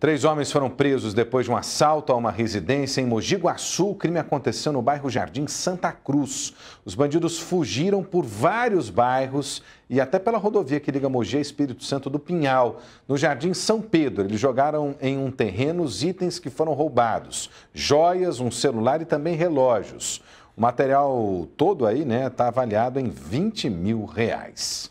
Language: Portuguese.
Três homens foram presos depois de um assalto a uma residência em Mogi Guaçu. O crime aconteceu no bairro Jardim Santa Cruz. Os bandidos fugiram por vários bairros e até pela rodovia que liga Mogi a Espírito Santo do Pinhal. No Jardim São Pedro, eles jogaram em um terreno os itens que foram roubados: joias, um celular e também relógios. O material todo aí, né, está avaliado em 20 mil reais.